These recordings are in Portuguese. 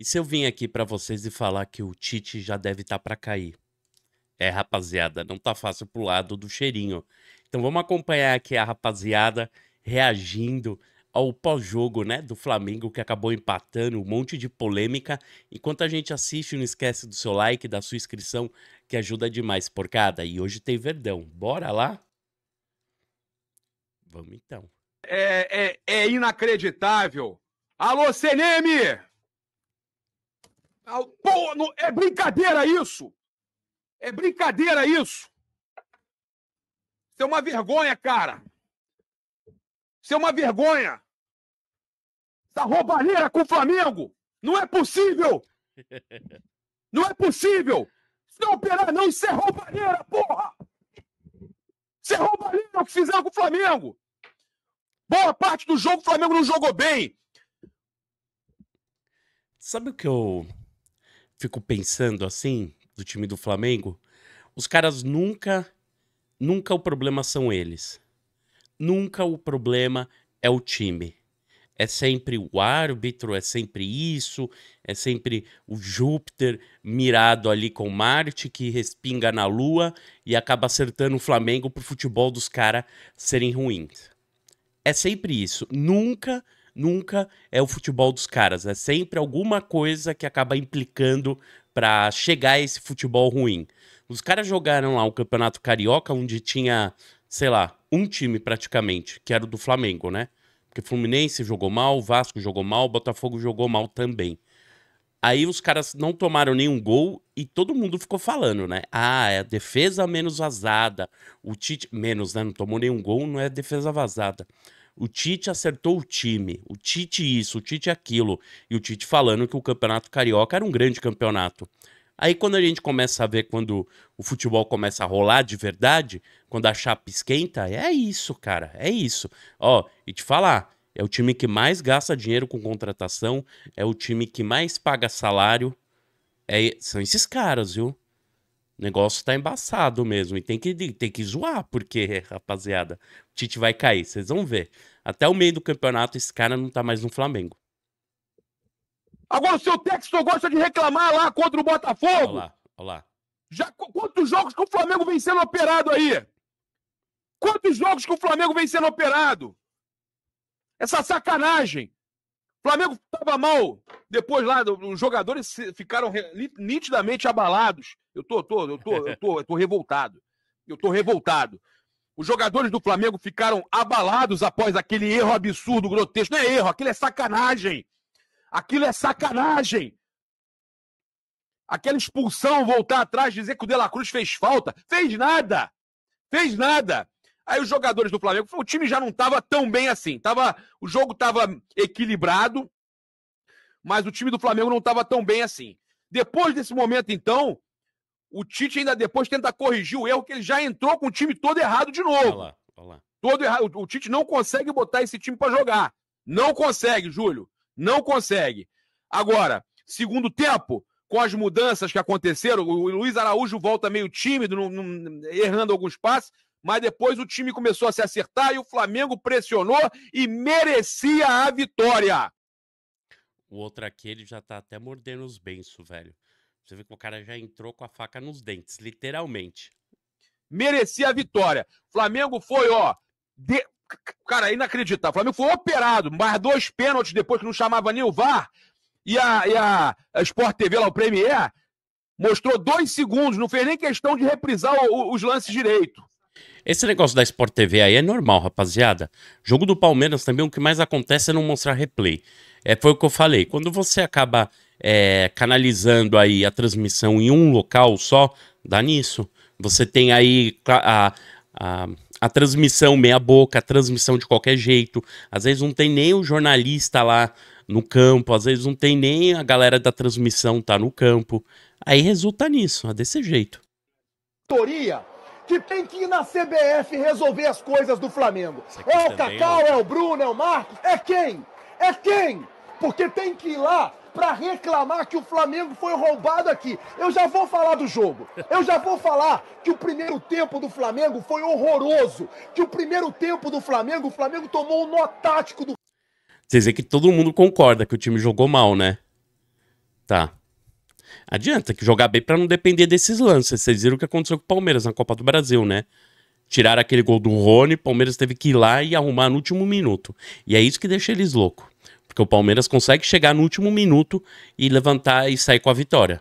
E se eu vim aqui para vocês e falar que o Tite já deve estar tá para cair? É, rapaziada, não tá fácil pro lado do cheirinho. Então vamos acompanhar aqui a rapaziada reagindo ao pós-jogo, né, do Flamengo que acabou empatando, um monte de polêmica. Enquanto a gente assiste, não esquece do seu like, da sua inscrição, que ajuda demais, porcada. E hoje tem Verdão. Bora lá? Vamos então. É, é, é inacreditável. Alô, Seneme! é brincadeira isso! É brincadeira isso! Isso é uma vergonha, cara! Isso é uma vergonha! Essa roubalheira com o Flamengo! Não é possível! Não é possível! Se não operar, não, isso é roubalheira, porra! Isso é roubalheira que fizeram com o Flamengo! Boa parte do jogo o Flamengo não jogou bem! Sabe o que eu fico pensando assim, do time do Flamengo, os caras nunca, nunca o problema são eles. Nunca o problema é o time. É sempre o árbitro, é sempre isso, é sempre o Júpiter mirado ali com Marte que respinga na Lua e acaba acertando o Flamengo pro futebol dos caras serem ruins. É sempre isso. Nunca nunca é o futebol dos caras. É sempre alguma coisa que acaba implicando para chegar a esse futebol ruim. Os caras jogaram lá o um Campeonato Carioca, onde tinha, sei lá, um time praticamente, que era o do Flamengo, né? Porque Fluminense jogou mal, Vasco jogou mal, Botafogo jogou mal também. Aí os caras não tomaram nenhum gol e todo mundo ficou falando, né? Ah, é a defesa menos vazada. O Tite. Menos, né? Não tomou nenhum gol, não é defesa vazada o Tite acertou o time, o Tite isso, o Tite aquilo, e o Tite falando que o Campeonato Carioca era um grande campeonato. Aí quando a gente começa a ver quando o futebol começa a rolar de verdade, quando a chapa esquenta, é isso, cara, é isso. Ó, e te falar, é o time que mais gasta dinheiro com contratação, é o time que mais paga salário, é, são esses caras, viu? O negócio tá embaçado mesmo. E tem que, tem que zoar, porque, rapaziada, o Tite vai cair, vocês vão ver. Até o meio do campeonato, esse cara não tá mais no Flamengo. Agora o seu Texton gosta de reclamar lá contra o Botafogo. Olha lá, olha lá. Já, quantos jogos que o Flamengo vem sendo operado aí? Quantos jogos que o Flamengo vem sendo operado? Essa sacanagem. O Flamengo estava mal. Depois lá, os jogadores ficaram nitidamente abalados. Eu tô, tô, eu tô, eu tô, eu tô revoltado. Eu tô revoltado. Os jogadores do Flamengo ficaram abalados após aquele erro absurdo, grotesco. Não é erro, aquilo é sacanagem. Aquilo é sacanagem. Aquela expulsão, voltar atrás, dizer que o De La Cruz fez falta. Fez nada. Fez nada. Aí os jogadores do Flamengo, o time já não estava tão bem assim. Tava, o jogo estava equilibrado, mas o time do Flamengo não estava tão bem assim. Depois desse momento, então, o Tite ainda depois tenta corrigir o erro, que ele já entrou com o time todo errado de novo. Olha lá, olha lá. Todo errado. O Tite não consegue botar esse time para jogar. Não consegue, Júlio. Não consegue. Agora, segundo tempo, com as mudanças que aconteceram, o Luiz Araújo volta meio tímido, não, não, errando alguns passes, mas depois o time começou a se acertar e o Flamengo pressionou e merecia a vitória. O outro aqui, ele já tá até mordendo os benços, velho. Você vê que o cara já entrou com a faca nos dentes, literalmente. Merecia a vitória. Flamengo foi, ó. De... Cara, é inacreditável. Flamengo foi operado, mais dois pênaltis depois que não chamava nem o VAR. E a, e a, a Sport TV lá, o Premier, mostrou dois segundos, não fez nem questão de reprisar o, o, os lances direito. Esse negócio da Sport TV aí é normal, rapaziada. Jogo do Palmeiras também, o que mais acontece é não mostrar replay. É, foi o que eu falei. Quando você acaba é, canalizando aí a transmissão em um local só, dá nisso. Você tem aí a, a, a transmissão meia boca, a transmissão de qualquer jeito. Às vezes não tem nem o jornalista lá no campo, às vezes não tem nem a galera da transmissão tá no campo. Aí resulta nisso, é desse jeito. Toria que tem que ir na CBF resolver as coisas do Flamengo. É o Cacau, é, é o Bruno, é o Marcos, é quem? É quem? Porque tem que ir lá para reclamar que o Flamengo foi roubado aqui. Eu já vou falar do jogo. Eu já vou falar que o primeiro tempo do Flamengo foi horroroso. Que o primeiro tempo do Flamengo, o Flamengo tomou um nó tático do. Vocês dizer que todo mundo concorda que o time jogou mal, né? Tá. Adianta que jogar bem para não depender desses lances. Vocês viram o que aconteceu com o Palmeiras na Copa do Brasil, né? Tiraram aquele gol do Rony, Palmeiras teve que ir lá e arrumar no último minuto. E é isso que deixa eles loucos que o Palmeiras consegue chegar no último minuto e levantar e sair com a vitória.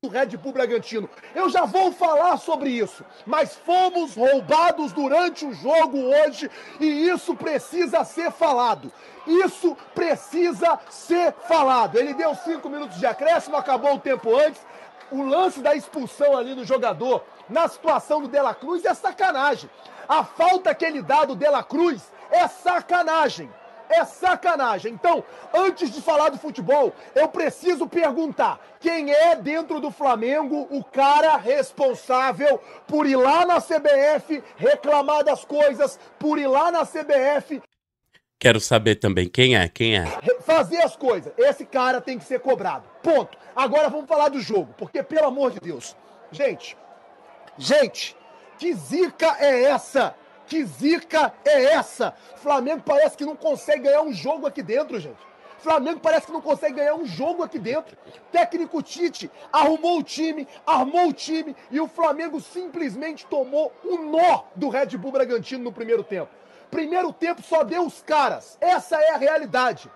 O Red Bull Bragantino. Eu já vou falar sobre isso, mas fomos roubados durante o jogo hoje e isso precisa ser falado. Isso precisa ser falado. Ele deu cinco minutos de acréscimo, acabou o tempo antes. O lance da expulsão ali no jogador, na situação do Dela Cruz, é sacanagem. A falta que ele dá do Dela Cruz é sacanagem é sacanagem. Então, antes de falar do futebol, eu preciso perguntar: quem é dentro do Flamengo o cara responsável por ir lá na CBF reclamar das coisas, por ir lá na CBF Quero saber também quem é, quem é. Fazer as coisas. Esse cara tem que ser cobrado. Ponto. Agora vamos falar do jogo, porque pelo amor de Deus. Gente, gente, que zica é essa que zica é essa? Flamengo parece que não consegue ganhar um jogo aqui dentro, gente. Flamengo parece que não consegue ganhar um jogo aqui dentro. Técnico Tite arrumou o time, armou o time e o Flamengo simplesmente tomou o um nó do Red Bull Bragantino no primeiro tempo. Primeiro tempo só deu os caras. Essa é a realidade.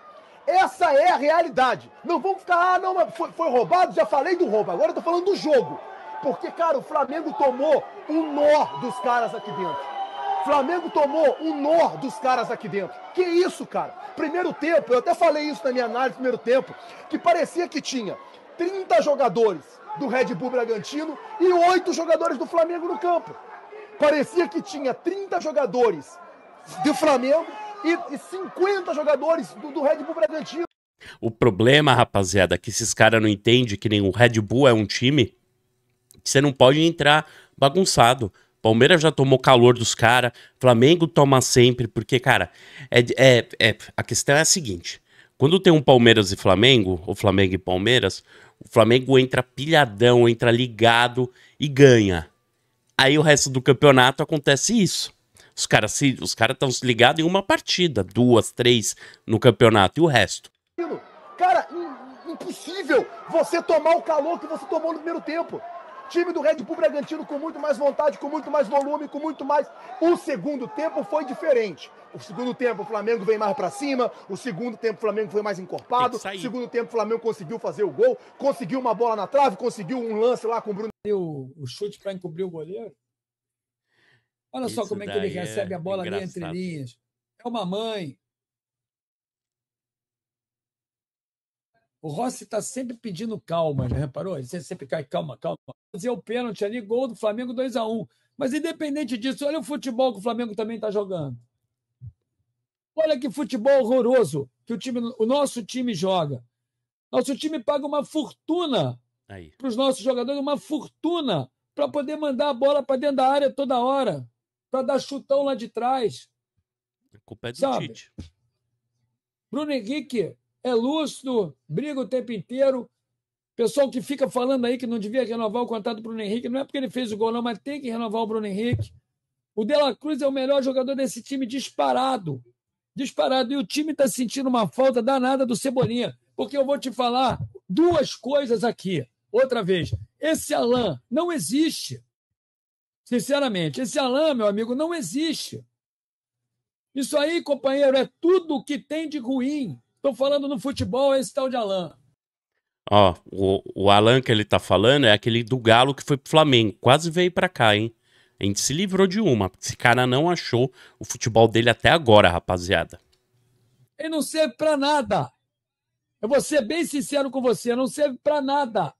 Essa é a realidade. Não vamos ficar, ah, não, foi, foi roubado, já falei do roubo. Agora eu tô falando do jogo. Porque, cara, o Flamengo tomou um nó dos caras aqui dentro. Flamengo tomou um nó dos caras aqui dentro. Que isso, cara? Primeiro tempo, eu até falei isso na minha análise primeiro tempo, que parecia que tinha 30 jogadores do Red Bull Bragantino e 8 jogadores do Flamengo no campo. Parecia que tinha 30 jogadores do Flamengo e 50 jogadores do, do Red Bull Bragantino. O problema, rapaziada, é que esses caras não entendem que nem o Red Bull é um time que você não pode entrar bagunçado. Palmeiras já tomou calor dos caras, Flamengo toma sempre, porque, cara, é, é, é, a questão é a seguinte: quando tem um Palmeiras e Flamengo, ou Flamengo e Palmeiras, o Flamengo entra pilhadão, entra ligado e ganha. Aí o resto do campeonato acontece isso. Os caras se, os caras estão ligados em uma partida, duas, três no campeonato e o resto. Cara, impossível você tomar o calor que você tomou no primeiro tempo time do Red Bull Bragantino com muito mais vontade, com muito mais volume, com muito mais. O segundo tempo foi diferente. O segundo tempo o Flamengo veio mais para cima, o segundo tempo o Flamengo foi mais encorpado, o segundo tempo o Flamengo conseguiu fazer o gol, conseguiu uma bola na trave, conseguiu um lance lá com o Bruno. O, o chute para encobrir o goleiro. Olha Isso só como é que ele é recebe a bola ali entre linhas. É uma mãe, O Rossi está sempre pedindo calma, já né? reparou? Ele sempre cai, calma, calma. Fazer o pênalti ali, gol do Flamengo 2 a 1 Mas independente disso, olha o futebol que o Flamengo também está jogando. Olha que futebol horroroso que o, time, o nosso time joga. Nosso time paga uma fortuna para os nossos jogadores, uma fortuna para poder mandar a bola para dentro da área toda hora, para dar chutão lá de trás. A culpa é do Sabe? Tite. Bruno Henrique é lúcido, briga o tempo inteiro. Pessoal que fica falando aí que não devia renovar o contrato do Bruno Henrique, não é porque ele fez o gol, não, mas tem que renovar o Bruno Henrique. O Dela Cruz é o melhor jogador desse time disparado. Disparado. E o time está sentindo uma falta danada do Cebolinha. Porque eu vou te falar duas coisas aqui. Outra vez. Esse Alain não existe. Sinceramente, esse Alain, meu amigo, não existe. Isso aí, companheiro, é tudo o que tem de ruim Estou falando no futebol, esse tal de Alain. Ó, o, o Alan que ele tá falando é aquele do Galo que foi pro Flamengo. Quase veio pra cá, hein? A gente se livrou de uma. Esse cara não achou o futebol dele até agora, rapaziada. Ele não serve pra nada. Eu vou ser bem sincero com você, não serve pra nada.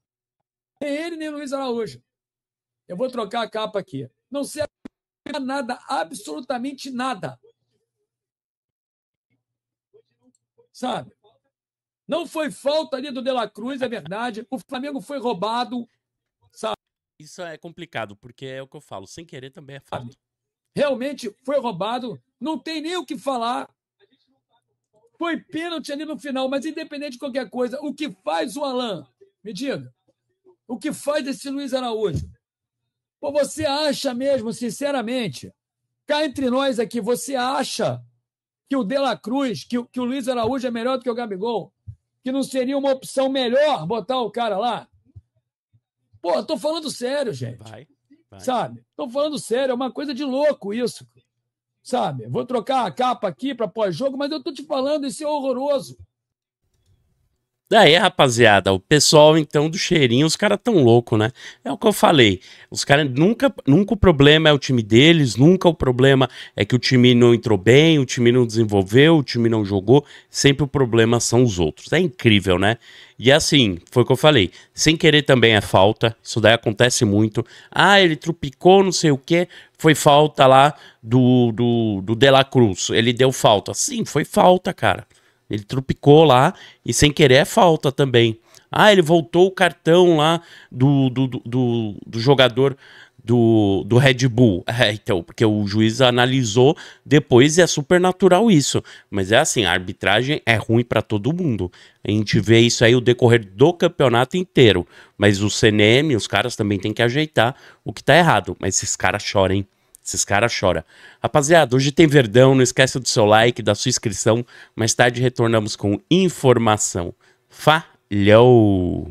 Nem ele, nem Luiz Araújo. Eu vou trocar a capa aqui. Não serve pra nada, absolutamente nada. sabe? Não foi falta ali do De La Cruz, é verdade. O Flamengo foi roubado, sabe? Isso é complicado, porque é o que eu falo, sem querer também é falta. Realmente foi roubado, não tem nem o que falar. Foi pênalti ali no final, mas independente de qualquer coisa, o que faz o Alain? Me diga. O que faz esse Luiz Araújo? Pô, você acha mesmo, sinceramente, cá entre nós aqui, você acha que o De La Cruz, que, que o Luiz Araújo é melhor do que o Gabigol? Que não seria uma opção melhor botar o cara lá? Pô, tô falando sério, gente. Vai, vai. Sabe? Tô falando sério, é uma coisa de louco isso. Sabe? Vou trocar a capa aqui para pós-jogo, mas eu tô te falando, isso é horroroso. Daí, rapaziada, o pessoal então do cheirinho, os caras tão louco, né? É o que eu falei. Os caras nunca, nunca o problema é o time deles, nunca o problema é que o time não entrou bem, o time não desenvolveu, o time não jogou. Sempre o problema são os outros. É incrível, né? E assim, foi o que eu falei. Sem querer também é falta. Isso daí acontece muito. Ah, ele trupicou, não sei o quê. Foi falta lá do, do, do De La Cruz. Ele deu falta. Sim, foi falta, cara. Ele tropicou lá e sem querer é falta também. Ah, ele voltou o cartão lá do, do, do, do, do jogador do, do Red Bull. É, então, porque o juiz analisou depois e é super natural isso. Mas é assim, a arbitragem é ruim para todo mundo. A gente vê isso aí o decorrer do campeonato inteiro. Mas o CNM, os caras também têm que ajeitar o que tá errado. Mas esses caras choram, hein? Esses caras choram. Rapaziada, hoje tem Verdão. Não esquece do seu like, da sua inscrição. Mais tarde retornamos com informação. Falhou!